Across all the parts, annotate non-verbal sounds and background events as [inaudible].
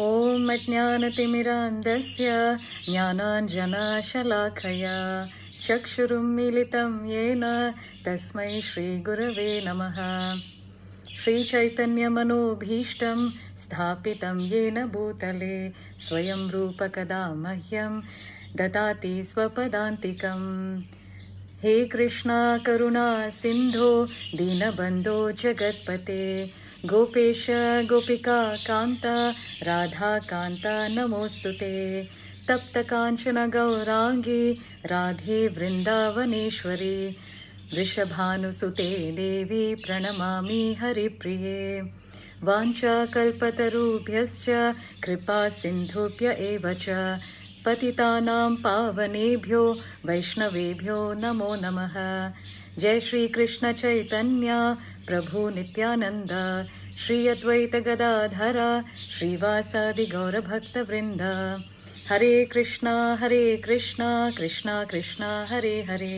ॐ ज्ञानतिमिरान्धस्य ज्ञानाञ्जनाशलाखया चक्षुरुं येन तस्मै श्रीगुरवे नमः श्रीचैतन्यमनोभीष्टं स्थापितं येन भूतले स्वयं रूपकदा मह्यं ददाति स्वपदान्तिकं हे कृष्णा करुणा सिन्धो दीनबन्धो जगत्पते गोपेश गोपिका कांता राधा कान्ता नमोऽस्तु ते तप्तकाञ्चनगौराङ्गी राधे वृन्दावनेश्वरी वृषभानुसुते देवी प्रणमा हरिप्रिये वाञ्छाकल्पतरुभ्यश्च कृपा सिंधुभ्य पति पावनेभ्यो वैष्णवेभ्यो नमो नमः जय श्री श्रीकृष्ण चैतन्य प्रभु नित्यानंद श्री गदाधर गौर भक्त श्रीवासादिगौरभक्तवृन्द हरे कृष्णा हरे कृष्णा कृष्णा कृष्णा हरे हरे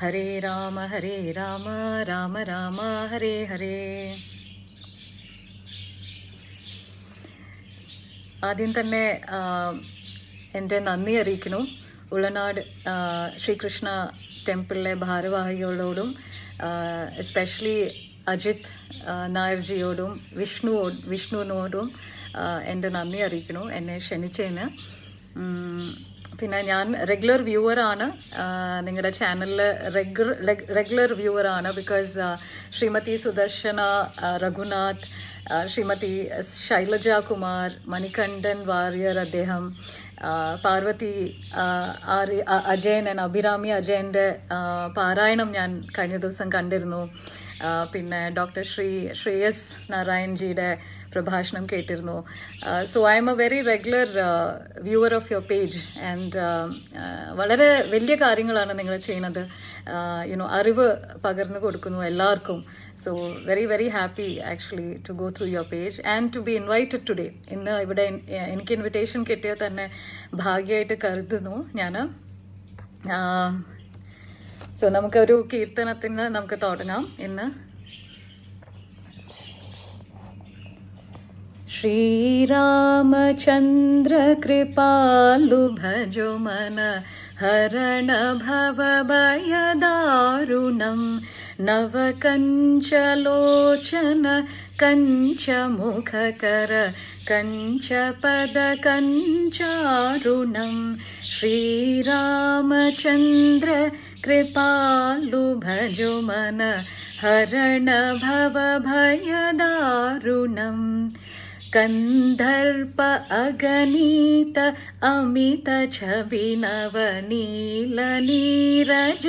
हरे राम हरे राम राम राम हरे हरे ആദ്യം തന്നെ എൻ്റെ നന്ദി അറിയിക്കണു ഉളനാട് ശ്രീകൃഷ്ണ ടെമ്പിളിലെ ഭാരവാഹികളോടും എസ്പെഷ്യലി അജിത് നായർജിയോടും വിഷ്ണു വിഷ്ണുവിനോടും എൻ്റെ നന്ദി അറിയിക്കണു എന്നെ ക്ഷണിച്ചതിന് പിന്നെ ഞാൻ റെഗുലർ ആണ് നിങ്ങളുടെ ചാനലിൽ റെഗുലർ റെഗുലർ ആണ് ബിക്കോസ് ശ്രീമതി സുദർശന രഘുനാഥ് ശ്രീമതി ശൈലജ കുമാർ മണികണ്ഠൻ വാര്യർ അദ്ദേഹം പാർവതി അജയൻ അഭിരാമി അജയൻ്റെ പാരായണം ഞാൻ കഴിഞ്ഞ ദിവസം കണ്ടിരുന്നു പിന്നെ ഡോക്ടർ ശ്രീ ശ്രേയസ് നാരായൺജിയുടെ പ്രഭാഷണം കേട്ടിരുന്നു so I am a very regular viewer of your page and വളരെ വലിയ കാര്യങ്ങളാണ് നിങ്ങൾ ചെയ്യുന്നത് യുനോ അറിവ് പകർന്നു കൊടുക്കുന്നു എല്ലാവർക്കും so very very happy actually to go through your page and to be invited today ഇന്ന് ഇവിടെ എനിക്ക് ഇൻവിറ്റേഷൻ കിട്ടിയത് തന്നെ ഭാഗ്യമായിട്ട് കരുതുന്നു ഞാൻ സോ നമുക്ക് ഒരു കീർത്തനത്തിന് നമുക്ക് തുടങ്ങാം ഇന്ന് ശ്രീരാമചന്ദ്രകൃപാലു ഭജുമന ഹരണഭവഭയദാരുണം നവകഞ്ചലോചന കഞ്ചമുഖകര കഞ്ചാരുണം ശ്രീരാമചന്ദ്ര कृपालुभजो मन हरण भवभयदारुणं कन्दर्प अगणित नीरज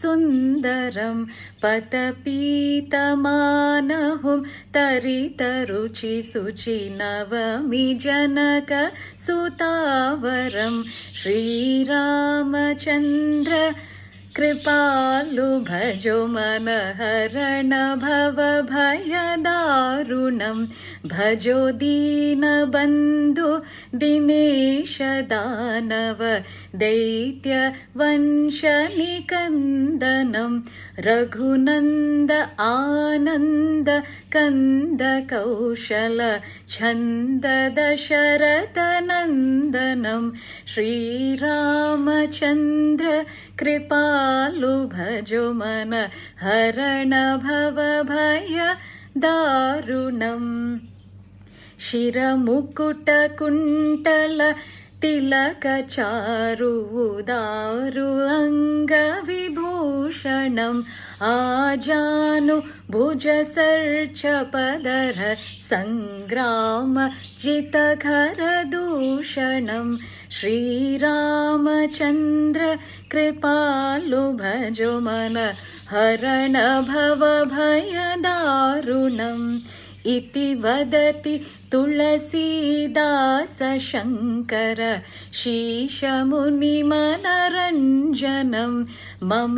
सुन्दरं पतपीतमानहुं तरितरुचि सुचि नवमि सुतावरं श्रीरामचन्द्र कृपालु भजो मनहरण भवभयदारुणं भजो दीनबन्धु दिनेश दानव दैत्यवंशनिकन्दनं रघुनन्द आनन्द कन्दकौशल छन्द दशरथनन्दनं श्रीरामचन्द्र कृपा भजो मन हरण भव भय दारुणम् शिरमुकुटकुण्टल तिलकचारुवदारु अङ्गविभूषणम् आजानु भुज पदर सङ्ग्राम जितखर दूषणम् श्रीरामचन्द्र कृपालु भजो मन हरण दारुणम् इति वदति शङ्कर शीशमुनिमनरञ्जनं मम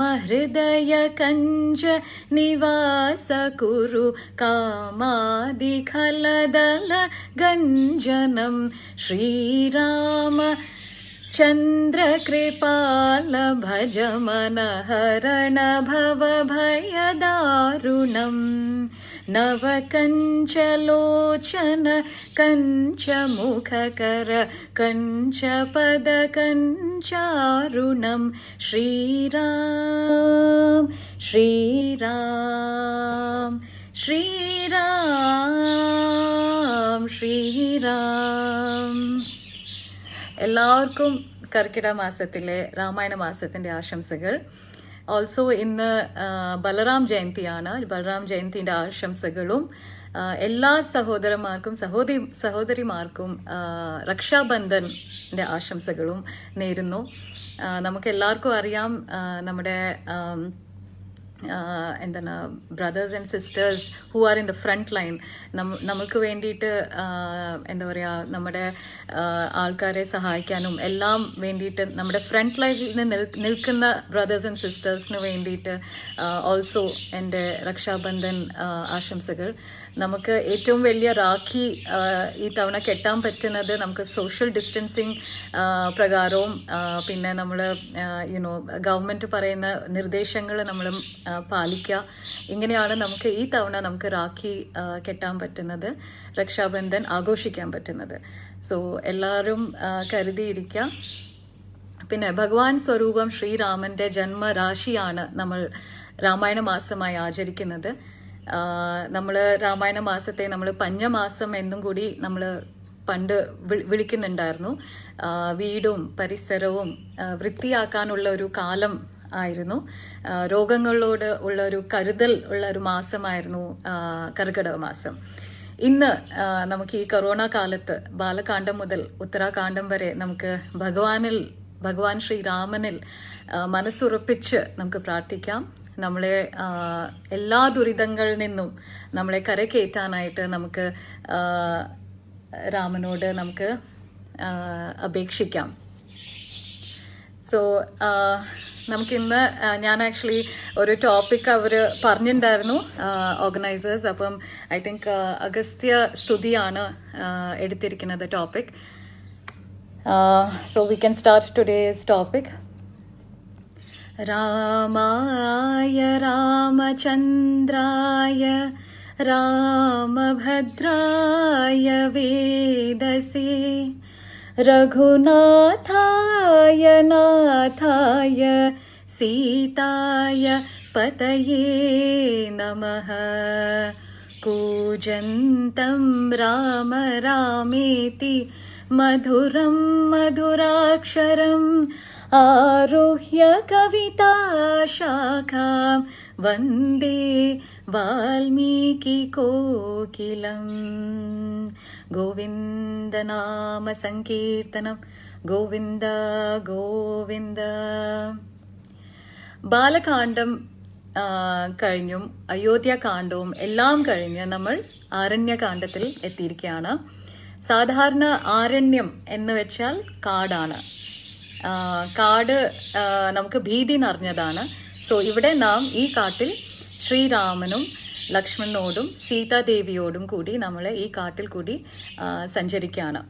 निवास कुरु गञ्जनं कामादिखलदलगञ्जनं श्रीरामचन्द्रकृपाल भजमनहरण भवभयदारुणम् നവകഞ്ചലോചന കഞ്ചമുഖകര കഞ്ചപദ കഞ്ചാരുണം ശ്രീരാം ശ്രീരാം ശ്രീരാം ശ്രീരാം എല്ലാവർക്കും കർക്കിട മാസത്തിലെ രാമായണ മാസത്തിൻ്റെ ആശംസകൾ ഓൾസോ ഇന്ന് ബലറാം ജയന്തിയാണ് ബലറാം ജയന്തിൻ്റെ ആശംസകളും എല്ലാ സഹോദരന്മാർക്കും സഹോദരി സഹോദരിമാർക്കും രക്ഷാബന്ധൻ്റെ ആശംസകളും നേരുന്നു നമുക്കെല്ലാവർക്കും അറിയാം നമ്മുടെ എന്താണ് brothers and sisters who are in the front line നമുക്ക് വേണ്ടിയിട്ട് എന്താ പറയുക നമ്മുടെ ആൾക്കാരെ സഹായിക്കാനും എല്ലാം വേണ്ടിയിട്ട് നമ്മുടെ ഫ്രണ്ട് ലൈനിൽ നിൽക്കുന്ന ബ്രദേഴ്സ് ആൻഡ് സിസ്റ്റേഴ്സിന് വേണ്ടിയിട്ട് ഓൾസോ എൻ്റെ രക്ഷാബന്ധൻ ആശംസകൾ നമുക്ക് ഏറ്റവും വലിയ രാഖി ഈ തവണ കെട്ടാൻ പറ്റുന്നത് നമുക്ക് സോഷ്യൽ ഡിസ്റ്റൻസിങ് പ്രകാരവും പിന്നെ നമ്മൾ യുനോ ഗവൺമെൻറ് പറയുന്ന നിർദ്ദേശങ്ങൾ നമ്മൾ പാലിക്കുക ഇങ്ങനെയാണ് നമുക്ക് ഈ തവണ നമുക്ക് രാഖി കെട്ടാൻ പറ്റുന്നത് രക്ഷാബന്ധൻ ആഘോഷിക്കാൻ പറ്റുന്നത് സോ എല്ലാവരും കരുതിയിരിക്കുക പിന്നെ ഭഗവാൻ സ്വരൂപം ശ്രീരാമന്റെ ജന്മരാശിയാണ് നമ്മൾ രാമായണ മാസമായി ആചരിക്കുന്നത് നമ്മൾ രാമായണ മാസത്തെ നമ്മൾ പഞ്ഞമാസം എന്നും കൂടി നമ്മൾ പണ്ട് വിളിക്കുന്നുണ്ടായിരുന്നു വീടും പരിസരവും വൃത്തിയാക്കാനുള്ള ഒരു കാലം ആയിരുന്നു രോഗങ്ങളോട് ഉള്ള ഒരു കരുതൽ ഉള്ള ഒരു മാസമായിരുന്നു കർക്കിടക മാസം ഇന്ന് നമുക്ക് ഈ കൊറോണ കാലത്ത് ബാലകാന്ഡം മുതൽ ഉത്തരാകാന്ഡം വരെ നമുക്ക് ഭഗവാനിൽ ഭഗവാൻ ശ്രീരാമനിൽ മനസ്സുറപ്പിച്ച് നമുക്ക് പ്രാർത്ഥിക്കാം നമ്മളെ എല്ലാ ദുരിതങ്ങളിൽ നിന്നും നമ്മളെ കരകയറ്റാനായിട്ട് നമുക്ക് രാമനോട് നമുക്ക് അപേക്ഷിക്കാം സോ uh, നമുക്കിന്ന് uh, ഞാൻ ആക്ച്വലി ഒരു ടോപ്പിക് അവർ പറഞ്ഞിട്ടുണ്ടായിരുന്നു ഓർഗനൈസേഴ്സ് uh, അപ്പം ഐ തിങ്ക് അഗസ്ത്യ സ്തുതിയാണ് എടുത്തിരിക്കുന്നത് topic so we can start today's topic രാമായ രാമചന്ദ്രായ രാമഭദ്രായ വേദസേ रघुनाथाय नाथाय सीताय पतये नमः कूजन्तं राम रामेति मधुरं मधुराक्षरम् कविता कविताशाखां वन्दे വാൽമീകി കോകിലം നാമ സങ്കീർത്തനം ഗോവിന്ദ ഗോവിന്ദ ബാലകാന്ഡം കഴിഞ്ഞും അയോധ്യകാന്ഡവും എല്ലാം കഴിഞ്ഞ് നമ്മൾ ആരണ്യകാന്ഡത്തിൽ എത്തിയിരിക്കുകയാണ് സാധാരണ ആരണ്യം എന്ന് വെച്ചാൽ കാടാണ് കാട് നമുക്ക് ഭീതി നിറഞ്ഞതാണ് സോ ഇവിടെ നാം ഈ കാട്ടിൽ ശ്രീരാമനും ലക്ഷ്മണനോടും സീതാദേവിയോടും കൂടി നമ്മൾ ഈ കാട്ടിൽ കൂടി സഞ്ചരിക്കുകയാണ്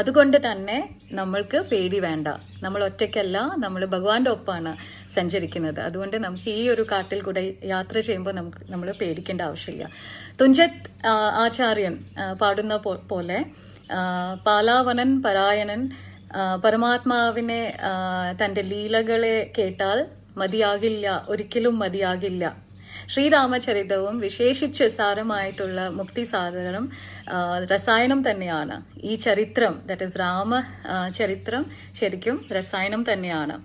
അതുകൊണ്ട് തന്നെ നമ്മൾക്ക് പേടി വേണ്ട നമ്മൾ ഒറ്റയ്ക്കല്ല നമ്മൾ ഭഗവാന്റെ ഒപ്പമാണ് സഞ്ചരിക്കുന്നത് അതുകൊണ്ട് നമുക്ക് ഈ ഒരു കാട്ടിൽ കൂടെ യാത്ര ചെയ്യുമ്പോൾ നമുക്ക് നമ്മൾ പേടിക്കേണ്ട ആവശ്യമില്ല തുഞ്ചത് ആചാര്യൻ പാടുന്ന പോലെ പാലാവനൻ പരായണൻ പരമാത്മാവിനെ തൻ്റെ ലീലകളെ കേട്ടാൽ മതിയാകില്ല ഒരിക്കലും മതിയാകില്ല ശ്രീരാമചരിതവും വിശേഷിച്ച് സാരമായിട്ടുള്ള മുക്തി സാധനം രസായനം തന്നെയാണ് ഈ ചരിത്രം ദറ്റ് ഇസ് രാമ ചരിത്രം ശരിക്കും രസായനം തന്നെയാണ്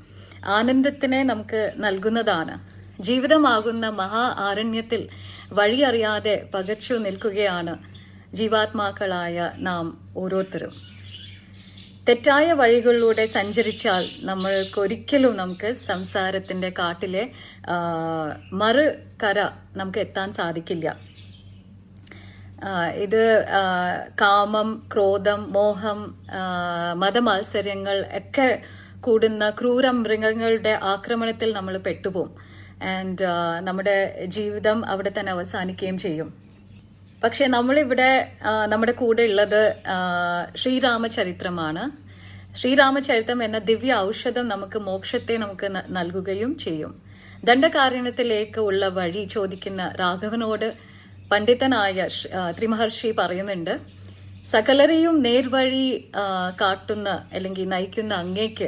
ആനന്ദത്തിനെ നമുക്ക് നൽകുന്നതാണ് ജീവിതമാകുന്ന മഹാ ആരണ്യത്തിൽ വഴിയറിയാതെ പകച്ചു നിൽക്കുകയാണ് ജീവാത്മാക്കളായ നാം ഓരോരുത്തരും തെറ്റായ വഴികളിലൂടെ സഞ്ചരിച്ചാൽ നമ്മൾക്കൊരിക്കലും നമുക്ക് സംസാരത്തിന്റെ കാട്ടിലെ മറു കര നമുക്ക് എത്താൻ സാധിക്കില്ല ഇത് കാമം ക്രോധം മോഹം മതമത്സര്യങ്ങൾ ഒക്കെ കൂടുന്ന ക്രൂര മൃഗങ്ങളുടെ ആക്രമണത്തിൽ നമ്മൾ പെട്ടുപോകും ആൻഡ് നമ്മുടെ ജീവിതം അവിടെ തന്നെ അവസാനിക്കുകയും ചെയ്യും പക്ഷെ നമ്മളിവിടെ നമ്മുടെ കൂടെ ഉള്ളത് ശ്രീരാമചരിത്രമാണ് ശ്രീരാമചരിത്രം എന്ന ദിവ്യ ഔഷധം നമുക്ക് മോക്ഷത്തെ നമുക്ക് നൽകുകയും ചെയ്യും ദണ്ഡകാരുണ്യത്തിലേക്ക് ഉള്ള വഴി ചോദിക്കുന്ന രാഘവനോട് പണ്ഡിതനായ ത്രിമഹർഷി പറയുന്നുണ്ട് സകലരെയും നേർവഴി കാട്ടുന്ന അല്ലെങ്കിൽ നയിക്കുന്ന അങ്ങേക്ക്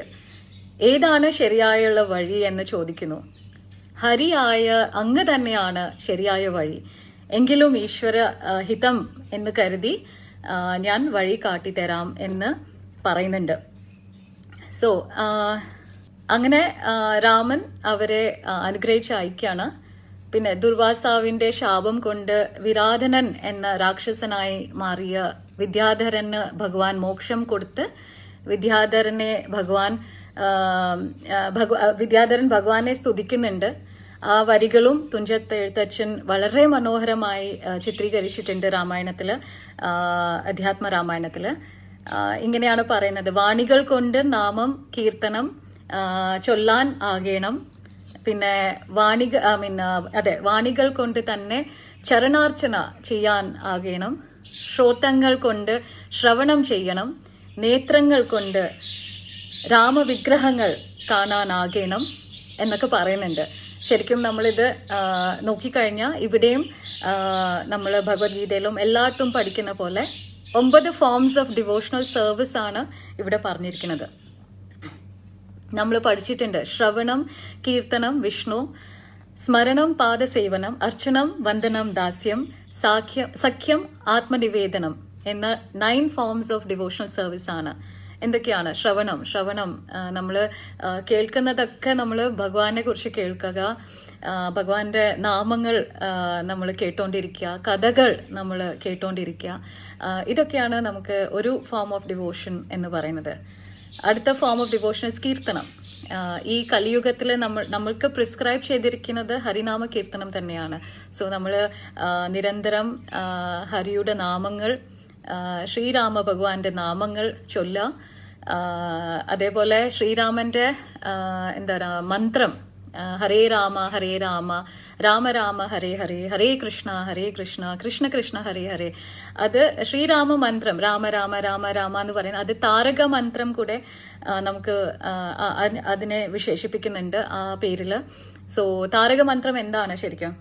ഏതാണ് ശരിയായുള്ള വഴി എന്ന് ചോദിക്കുന്നു ഹരിയായ അങ്ങ് തന്നെയാണ് ശരിയായ വഴി എങ്കിലും ഈശ്വര ഹിതം എന്ന് കരുതി ഞാൻ വഴി കാട്ടിത്തരാം എന്ന് പറയുന്നുണ്ട് സോ അങ്ങനെ രാമൻ അവരെ അനുഗ്രഹിച്ച് അയക്കാണ് പിന്നെ ദുർവാസാവിന്റെ ശാപം കൊണ്ട് വിരാധനൻ എന്ന രാക്ഷസനായി മാറിയ വിദ്യാധരന് ഭഗവാൻ മോക്ഷം കൊടുത്ത് വിദ്യാധരനെ ഭഗവാൻ വിദ്യാധരൻ ഭഗവാനെ സ്തുതിക്കുന്നുണ്ട് ആ വരികളും തുഞ്ചത്ത് എഴുത്തച്ഛൻ വളരെ മനോഹരമായി ചിത്രീകരിച്ചിട്ടുണ്ട് രാമായണത്തിൽ അധ്യാത്മ രാമായണത്തില് ഇങ്ങനെയാണ് പറയുന്നത് വാണികൾ കൊണ്ട് നാമം കീർത്തനം ചൊല്ലാൻ ആകേണം പിന്നെ വാണിക ഐ മീൻ അതെ വാണികൾ കൊണ്ട് തന്നെ ചരണാർച്ചന ചെയ്യാൻ ആകേണം ശ്രോതങ്ങൾ കൊണ്ട് ശ്രവണം ചെയ്യണം നേത്രങ്ങൾ കൊണ്ട് രാമവിഗ്രഹങ്ങൾ കാണാനാകേണം എന്നൊക്കെ പറയുന്നുണ്ട് ശരിക്കും നമ്മളിത് നോക്കിക്കഴിഞ്ഞാൽ ഇവിടെയും നമ്മൾ ഭഗവത്ഗീതയിലും എല്ലായിടത്തും പഠിക്കുന്ന പോലെ ഒമ്പത് ഫോംസ് ഓഫ് ഡിവോഷണൽ സർവീസ് ആണ് ഇവിടെ പറഞ്ഞിരിക്കുന്നത് നമ്മൾ പഠിച്ചിട്ടുണ്ട് ശ്രവണം കീർത്തനം വിഷ്ണു സ്മരണം പാദസേവനം അർച്ചനം വന്ദനം ദാസ്യം സഖ്യം ആത്മനിവേദനം എന്ന nine forms of devotional service ആണ് എന്തൊക്കെയാണ് ശ്രവണം ശ്രവണം നമ്മൾ കേൾക്കുന്നതൊക്കെ നമ്മൾ ഭഗവാനെ കുറിച്ച് കേൾക്കുക ഭഗവാന്റെ നാമങ്ങൾ നമ്മൾ കേട്ടോണ്ടിരിക്കുക കഥകൾ നമ്മൾ കേട്ടോണ്ടിരിക്കുക ഇതൊക്കെയാണ് നമുക്ക് ഒരു ഫോം ഓഫ് ഡിവോഷൻ എന്ന് പറയുന്നത് അടുത്ത ഫോം ഓഫ് ഡിവോഷൻ ഇസ് കീർത്തനം ഈ കലിയുഗത്തിൽ നമ്മൾ നമ്മൾക്ക് പ്രിസ്ക്രൈബ് ചെയ്തിരിക്കുന്നത് ഹരിനാമ കീർത്തനം തന്നെയാണ് സോ നമ്മൾ നിരന്തരം ഹരിയുടെ നാമങ്ങൾ ശ്രീരാമ ഭഗവാന്റെ നാമങ്ങൾ ചൊല്ല അതേപോലെ ശ്രീരാമന്റെ എന്താ മന്ത്രം ഹരേ രാമ ഹരേ രാമ രാമ രാമ ഹരേ ഹരേ ഹരേ കൃഷ്ണ ഹരേ കൃഷ്ണ കൃഷ്ണ കൃഷ്ണ ഹരേ ഹരേ അത് ശ്രീരാമ മന്ത്രം രാമ രാമ രാമ രാമ എന്ന് പറയുന്നത് അത് താരക മന്ത്രം കൂടെ നമുക്ക് അതിനെ വിശേഷിപ്പിക്കുന്നുണ്ട് ആ പേരിൽ സോ താരക മന്ത്രം എന്താണ് ശരിക്കും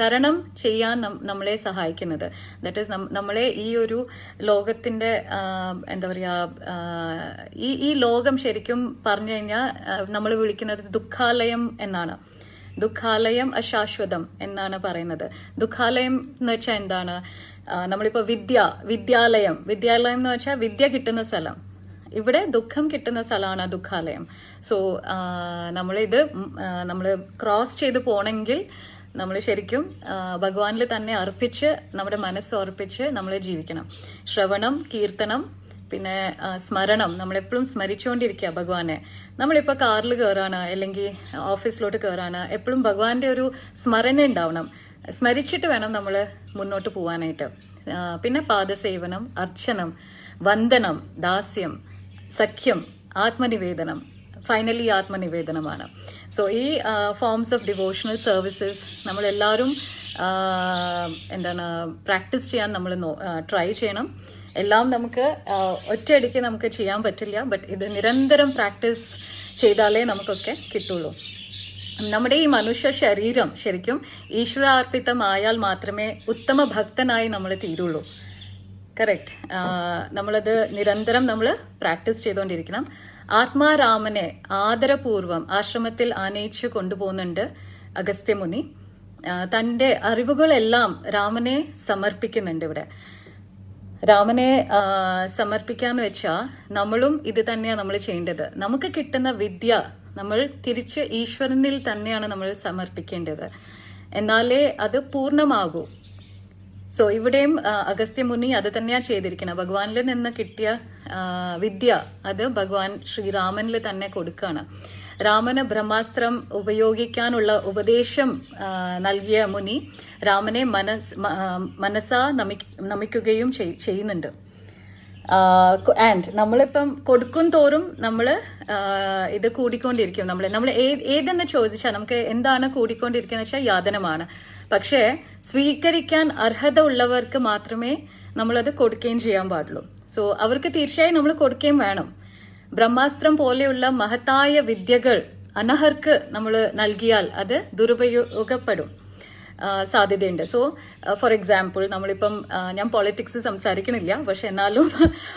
തരണം ചെയ്യാൻ നമ്മളെ സഹായിക്കുന്നത് ദാറ്റ് ഈസ് നമ്മളെ ഈ ഒരു ലോകത്തിന്റെ എന്താ പറയാ ഈ ഈ ലോകം ശരിക്കും പറഞ്ഞു കഴിഞ്ഞാൽ നമ്മൾ വിളിക്കുന്നത് ദുഃഖാലയം എന്നാണ് ദുഃഖാലയം അശാശ്വതം എന്നാണ് പറയുന്നത് ദുഃഖാലയം എന്ന് വെച്ചാൽ എന്താണ് നമ്മളിപ്പോൾ വിദ്യ വിദ്യാലയം വിദ്യാലയം എന്ന് വെച്ചാൽ വിദ്യ കിട്ടുന്ന സ്ഥലം ഇവിടെ ദുഃഖം കിട്ടുന്ന സ്ഥലമാണ് ദുഃഖാലയം സോ നമ്മളിത് നമ്മൾ ക്രോസ് ചെയ്ത് പോണെങ്കിൽ നമ്മൾ ശരിക്കും ഭഗവാനിൽ തന്നെ അർപ്പിച്ച് നമ്മുടെ മനസ്സ് അർപ്പിച്ച് നമ്മൾ ജീവിക്കണം ശ്രവണം കീർത്തനം പിന്നെ സ്മരണം നമ്മളെപ്പോഴും സ്മരിച്ചുകൊണ്ടിരിക്കുക ഭഗവാനെ നമ്മളിപ്പോൾ കാറിൽ കയറാണ് അല്ലെങ്കിൽ ഓഫീസിലോട്ട് കയറാണ് എപ്പോഴും ഭഗവാന്റെ ഒരു സ്മരണ ഉണ്ടാവണം സ്മരിച്ചിട്ട് വേണം നമ്മൾ മുന്നോട്ട് പോവാനായിട്ട് പിന്നെ പാദസേവനം അർച്ചനം വന്ദനം ദാസ്യം സഖ്യം ആത്മനിവേദനം ഫൈനലി ആത്മനിവേദനമാണ് സോ ഈ ഫോംസ് ഓഫ് ഡിവോഷണൽ സർവീസസ് നമ്മളെല്ലാവരും എന്താണ് പ്രാക്ടീസ് ചെയ്യാൻ നമ്മൾ ട്രൈ ചെയ്യണം എല്ലാം നമുക്ക് ഒറ്റയടിക്ക് നമുക്ക് ചെയ്യാൻ പറ്റില്ല ബട്ട് ഇത് നിരന്തരം പ്രാക്ടീസ് ചെയ്താലേ നമുക്കൊക്കെ കിട്ടുള്ളൂ നമ്മുടെ ഈ മനുഷ്യ ശരീരം ശരിക്കും ഈശ്വരാർപ്പിതമായാൽ മാത്രമേ ഉത്തമ ഭക്തനായി നമ്മൾ തീരുള്ളൂ കറക്റ്റ് നമ്മളത് നിരന്തരം നമ്മൾ പ്രാക്ടീസ് ചെയ്തുകൊണ്ടിരിക്കണം ആത്മാരാമനെ ആദരപൂർവം ആശ്രമത്തിൽ ആനയിച്ചു കൊണ്ടുപോകുന്നുണ്ട് അഗസ്ത്യമുനി തൻ്റെ അറിവുകളെല്ലാം രാമനെ സമർപ്പിക്കുന്നുണ്ട് ഇവിടെ രാമനെ സമർപ്പിക്കാന്ന് വെച്ചാൽ നമ്മളും ഇത് തന്നെയാണ് നമ്മൾ ചെയ്യേണ്ടത് നമുക്ക് കിട്ടുന്ന വിദ്യ നമ്മൾ തിരിച്ച് ഈശ്വരനിൽ തന്നെയാണ് നമ്മൾ സമർപ്പിക്കേണ്ടത് എന്നാലേ അത് പൂർണ്ണമാകൂ സോ ഇവിടെയും അഗസ്ത്യ മുനി അത് തന്നെയാണ് ചെയ്തിരിക്കുന്നത് ഭഗവാനിൽ നിന്ന് കിട്ടിയ വിദ്യ അത് ഭഗവാൻ ശ്രീരാമനിൽ തന്നെ കൊടുക്കുകയാണ് രാമന് ബ്രഹ്മാസ്ത്രം ഉപയോഗിക്കാനുള്ള ഉപദേശം നൽകിയ മുനി രാമനെ മനസ് മനസ്സാ നമിക്കുകയും ചെയ്യുന്നുണ്ട് ആൻഡ് നമ്മളിപ്പം കൊടുക്കും തോറും നമ്മൾ ഇത് കൂടിക്കൊണ്ടിരിക്കും നമ്മൾ നമ്മൾ ഏതെന്ന് ചോദിച്ചാൽ നമുക്ക് എന്താണ് കൂടിക്കൊണ്ടിരിക്കുന്നത് വെച്ചാൽ യാതനമാണ് പക്ഷേ സ്വീകരിക്കാൻ അർഹത ഉള്ളവർക്ക് മാത്രമേ നമ്മളത് കൊടുക്കുകയും ചെയ്യാൻ പാടുള്ളൂ സോ അവർക്ക് തീർച്ചയായും നമ്മൾ കൊടുക്കുകയും വേണം ബ്രഹ്മാസ്ത്രം പോലെയുള്ള മഹത്തായ വിദ്യകൾ അനഹർക്ക് നമ്മൾ നൽകിയാൽ അത് ദുരുപയോഗപ്പെടും സാധ്യതയുണ്ട് സോ ഫോർ എക്സാമ്പിൾ നമ്മളിപ്പം ഞാൻ പൊളിറ്റിക്സ് സംസാരിക്കണില്ല പക്ഷെ എന്നാലും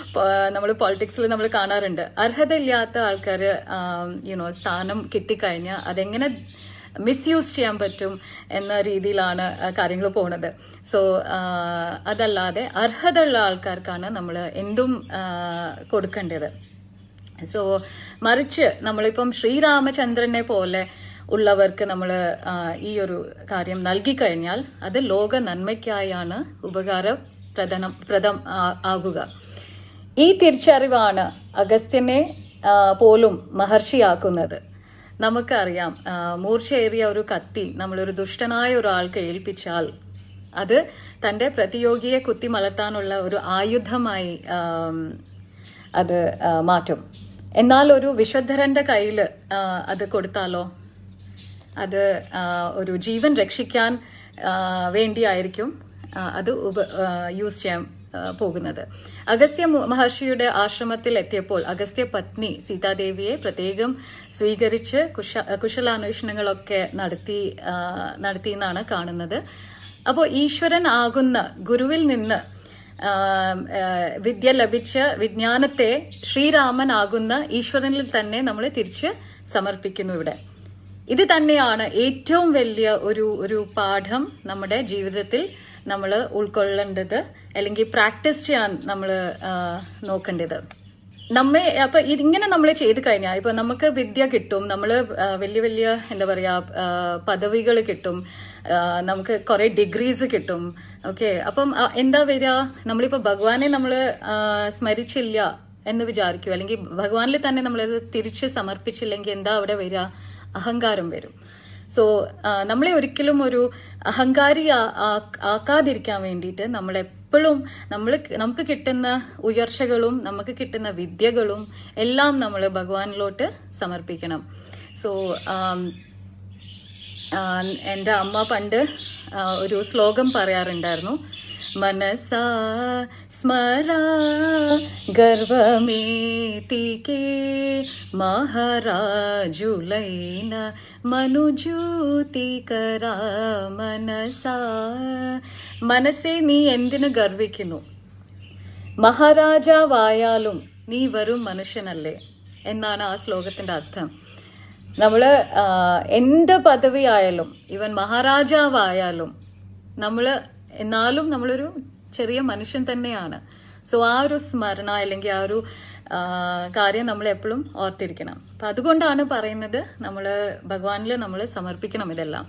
[laughs] നമ്മൾ പൊളിറ്റിക്സിൽ നമ്മൾ കാണാറുണ്ട് അർഹതയില്ലാത്ത ആൾക്കാർ യുനോ സ്ഥാനം കിട്ടിക്കഴിഞ്ഞാൽ അതെങ്ങനെ മിസ്യൂസ് ചെയ്യാൻ പറ്റും എന്ന രീതിയിലാണ് കാര്യങ്ങൾ പോണത് സോ അതല്ലാതെ അർഹതയുള്ള ആൾക്കാർക്കാണ് നമ്മൾ എന്തും കൊടുക്കേണ്ടത് സോ മറിച്ച് നമ്മളിപ്പം ശ്രീരാമചന്ദ്രനെ പോലെ ഉള്ളവർക്ക് നമ്മൾ ഈ ഒരു കാര്യം നൽകി കഴിഞ്ഞാൽ അത് ലോക നന്മയ്ക്കായാണ് ഉപകാരപ്രദനം പ്രദം ആകുക ഈ തിരിച്ചറിവാണ് അഗസ്ത്യനെ പോലും മഹർഷിയാക്കുന്നത് നമുക്കറിയാം മൂർച്ചയേറിയ ഒരു കത്തി നമ്മളൊരു ദുഷ്ടനായ ഒരാൾക്ക് ഏൽപ്പിച്ചാൽ അത് തൻ്റെ പ്രതിയോഗിയെ കുത്തിമലർത്താനുള്ള ഒരു ആയുധമായി അത് മാറ്റും എന്നാൽ ഒരു വിശ്വധരൻ്റെ കയ്യിൽ അത് കൊടുത്താലോ അത് ഒരു ജീവൻ രക്ഷിക്കാൻ വേണ്ടിയായിരിക്കും അത് ഉപ യൂസ് ചെയ്യാൻ പോകുന്നത് അഗസ്ത്യ മഹർഷിയുടെ ആശ്രമത്തിൽ എത്തിയപ്പോൾ അഗസ്ത്യ പത്നി സീതാദേവിയെ പ്രത്യേകം സ്വീകരിച്ച് കുശ കുശലാന്വേഷണങ്ങളൊക്കെ നടത്തി നടത്തി എന്നാണ് കാണുന്നത് അപ്പോൾ ഈശ്വരൻ ആകുന്ന ഗുരുവിൽ നിന്ന് വിദ്യ ലഭിച്ച വിജ്ഞാനത്തെ ശ്രീരാമൻ ആകുന്ന ഈശ്വരനിൽ തന്നെ നമ്മൾ തിരിച്ച് സമർപ്പിക്കുന്നു ഇവിടെ ഇത് തന്നെയാണ് ഏറ്റവും വലിയ ഒരു ഒരു പാഠം നമ്മുടെ ജീവിതത്തിൽ നമ്മൾ ഉൾക്കൊള്ളേണ്ടത് അല്ലെങ്കിൽ പ്രാക്ടീസ് ചെയ്യാൻ നമ്മൾ നോക്കേണ്ടത് നമ്മെ അപ്പൊ ഇതിങ്ങനെ നമ്മൾ ചെയ്ത് കഴിഞ്ഞാൽ ഇപ്പൊ നമുക്ക് വിദ്യ കിട്ടും നമ്മൾ വലിയ വലിയ എന്താ പറയാ പദവികൾ കിട്ടും നമുക്ക് കുറെ ഡിഗ്രീസ് കിട്ടും ഓക്കെ അപ്പം എന്താ വരിക നമ്മളിപ്പോ ഭഗവാനെ നമ്മൾ സ്മരിച്ചില്ല എന്ന് വിചാരിക്കും അല്ലെങ്കിൽ ഭഗവാനിൽ തന്നെ നമ്മളത് തിരിച്ച് സമർപ്പിച്ചില്ലെങ്കിൽ എന്താ അവിടെ വരിക അഹങ്കാരം വരും സോ നമ്മളെ ഒരിക്കലും ഒരു അഹങ്കാരി ആക്കാതിരിക്കാൻ വേണ്ടിയിട്ട് നമ്മളെപ്പോഴും നമ്മൾ നമുക്ക് കിട്ടുന്ന ഉയർച്ചകളും നമുക്ക് കിട്ടുന്ന വിദ്യകളും എല്ലാം നമ്മൾ ഭഗവാനിലോട്ട് സമർപ്പിക്കണം സോ എൻ്റെ അമ്മ പണ്ട് ഒരു ശ്ലോകം പറയാറുണ്ടായിരുന്നു മനസാ मनसा स्मरा മഹാരാജുലൈന महाराजुलैन കരാ മനസാ മനസ്സെ നീ എന്തിനു ഗർവിക്കുന്നു മഹാരാജാവായാലും നീ വെറും മനുഷ്യനല്ലേ എന്നാണ് ആ ശ്ലോകത്തിൻ്റെ അർത്ഥം നമ്മൾ എന്ത് പദവിയായാലും ഇവൻ മഹാരാജാവായാലും നമ്മൾ എന്നാലും നമ്മളൊരു ചെറിയ മനുഷ്യൻ തന്നെയാണ് സോ ആ ഒരു സ്മരണ അല്ലെങ്കിൽ ആ ഒരു കാര്യം നമ്മൾ എപ്പോഴും ഓർത്തിരിക്കണം അപ്പം അതുകൊണ്ടാണ് പറയുന്നത് നമ്മൾ ഭഗവാനിൽ നമ്മൾ സമർപ്പിക്കണം ഇതെല്ലാം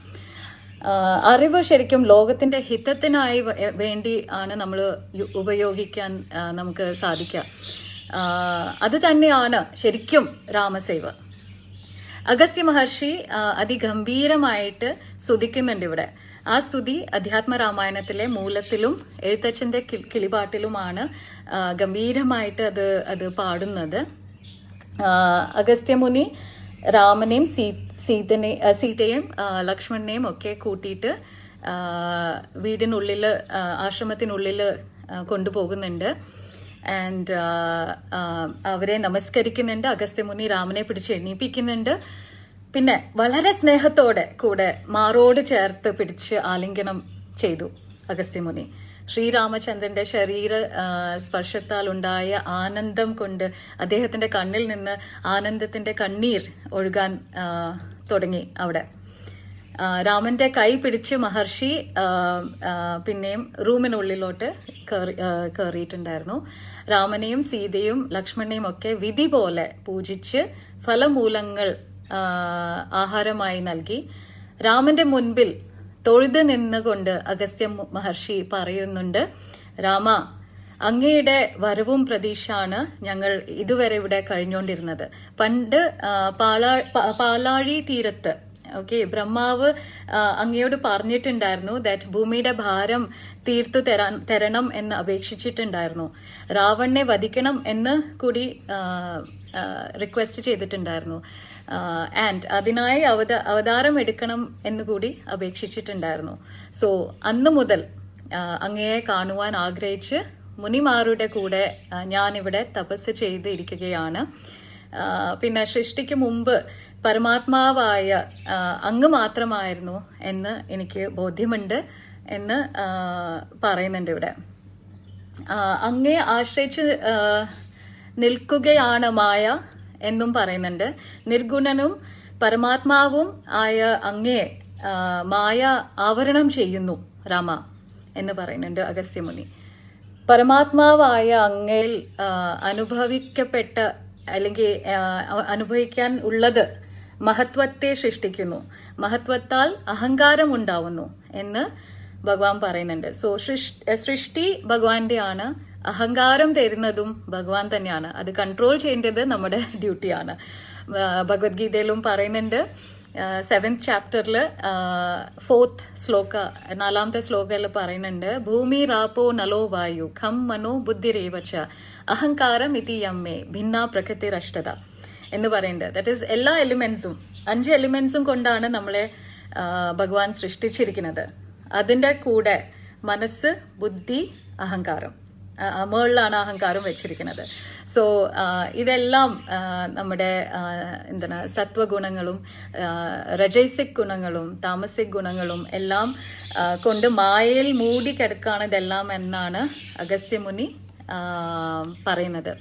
അറിവ് ശരിക്കും ലോകത്തിൻ്റെ ഹിതത്തിനായി വേണ്ടി ആണ് നമ്മൾ ഉപയോഗിക്കാൻ നമുക്ക് സാധിക്കുക അത് തന്നെയാണ് ശരിക്കും രാമസേവ അഗസ്ത്യ മഹർഷി അതിഗംഭീരമായിട്ട് സ്തുതിക്കുന്നുണ്ട് ഇവിടെ ആ സ്തുതി അധ്യാത്മ രാമായണത്തിലെ മൂലത്തിലും എഴുത്തച്ഛൻ്റെ കിളിപാട്ടിലുമാണ് ഗംഭീരമായിട്ട് അത് അത് പാടുന്നത് അഗസ്ത്യമുനി രാമനെയും സീ സീതനെ സീതയെയും ലക്ഷ്മണനെയും ഒക്കെ കൂട്ടിയിട്ട് വീടിനുള്ളിൽ ആശ്രമത്തിനുള്ളിൽ കൊണ്ടുപോകുന്നുണ്ട് ആൻഡ് അവരെ നമസ്കരിക്കുന്നുണ്ട് അഗസ്ത്യമുനി രാമനെ പിടിച്ച് എണ്ണീപ്പിക്കുന്നുണ്ട് പിന്നെ വളരെ സ്നേഹത്തോടെ കൂടെ മാറോട് ചേർത്ത് പിടിച്ച് ആലിംഗനം ചെയ്തു അഗസ്ത്യമുനി ശ്രീരാമചന്ദ്രന്റെ ശരീര സ്പർശത്താൽ ഉണ്ടായ ആനന്ദം കൊണ്ട് അദ്ദേഹത്തിന്റെ കണ്ണിൽ നിന്ന് ആനന്ദത്തിന്റെ കണ്ണീർ ഒഴുകാൻ തുടങ്ങി അവിടെ രാമന്റെ കൈ പിടിച്ച് മഹർഷി പിന്നെയും റൂമിനുള്ളിലോട്ട് കയറിയിട്ടുണ്ടായിരുന്നു രാമനെയും സീതയും ലക്ഷ്മണനെയും ഒക്കെ വിധി പോലെ പൂജിച്ച് ഫലമൂലങ്ങൾ ആഹാരമായി നൽകി രാമന്റെ മുൻപിൽ തൊഴുത് നിന്നുകൊണ്ട് അഗസ്ത്യ മഹർഷി പറയുന്നുണ്ട് രാമ അങ്ങയുടെ വരവും പ്രതീക്ഷയാണ് ഞങ്ങൾ ഇതുവരെ ഇവിടെ കഴിഞ്ഞുകൊണ്ടിരുന്നത് പണ്ട് പാലാ പാലാഴി തീരത്ത് ഓക്കെ ബ്രഹ്മാവ് അങ്ങയോട് പറഞ്ഞിട്ടുണ്ടായിരുന്നു ദാറ്റ് ഭൂമിയുടെ ഭാരം തീർത്തു തരണം എന്ന് അപേക്ഷിച്ചിട്ടുണ്ടായിരുന്നു രാവണനെ വധിക്കണം എന്ന് കൂടി റിക്വസ്റ്റ് ചെയ്തിട്ടുണ്ടായിരുന്നു ആൻഡ് അതിനായി അവത അവതാരം എടുക്കണം എന്നുകൂടി കൂടി അപേക്ഷിച്ചിട്ടുണ്ടായിരുന്നു സോ അന്നു മുതൽ അങ്ങയെ കാണുവാൻ ആഗ്രഹിച്ച് മുനിമാരുടെ കൂടെ ഞാനിവിടെ തപസ് ചെയ്തിരിക്കുകയാണ് പിന്നെ സൃഷ്ടിക്ക് മുമ്പ് പരമാത്മാവായ അങ്ങ് മാത്രമായിരുന്നു എന്ന് എനിക്ക് ബോധ്യമുണ്ട് എന്ന് പറയുന്നുണ്ട് ഇവിടെ അങ്ങയെ ആശ്രയിച്ച് നിൽക്കുകയാണ് മായ എന്നും പറയുന്നുണ്ട് നിർഗുണനും പരമാത്മാവും ആയ അങ്ങേ മായ ആവരണം ചെയ്യുന്നു രാമ എന്ന് പറയുന്നുണ്ട് അഗസ്ത്യമുനി പരമാത്മാവായ അങ്ങയിൽ അനുഭവിക്കപ്പെട്ട അല്ലെങ്കിൽ അനുഭവിക്കാൻ ഉള്ളത് മഹത്വത്തെ സൃഷ്ടിക്കുന്നു മഹത്വത്താൽ അഹങ്കാരം ഉണ്ടാവുന്നു എന്ന് ഭഗവാൻ പറയുന്നുണ്ട് സോ സൃഷ്ടി ഭഗവാന്റെ ആണ് അഹങ്കാരം തരുന്നതും ഭഗവാൻ തന്നെയാണ് അത് കൺട്രോൾ ചെയ്യേണ്ടത് നമ്മുടെ ഡ്യൂട്ടിയാണ് ഭഗവത്ഗീതയിലും പറയുന്നുണ്ട് സെവൻത് ചാപ്റ്ററിൽ ഫോർത്ത് ശ്ലോക നാലാമത്തെ ശ്ലോകയിൽ പറയുന്നുണ്ട് ഭൂമി റാപ്പോ നലോ വായു ഖം മനോ രേവച്ച അഹങ്കാരം ഇതി യമ്മേ ഭിന്ന പ്രകൃതി രഷ്ടത എന്ന് പറയുന്നുണ്ട് ദാറ്റ് ഈസ് എല്ലാ എലിമെന്റ്സും അഞ്ച് എലിമെന്റ്സും കൊണ്ടാണ് നമ്മളെ ഭഗവാൻ സൃഷ്ടിച്ചിരിക്കുന്നത് അതിൻ്റെ കൂടെ മനസ്സ് ബുദ്ധി അഹങ്കാരം മുകളിലാണ് അഹങ്കാരം വെച്ചിരിക്കുന്നത് സോ ഇതെല്ലാം നമ്മുടെ എന്താണ് സത്വഗുണങ്ങളും രജൈസിക് ഗുണങ്ങളും താമസിക് ഗുണങ്ങളും എല്ലാം കൊണ്ട് മായയിൽ മൂടി കിടക്കാണ് ഇതെല്ലാം എന്നാണ് അഗസ്ത്യമുനി പറയുന്നത്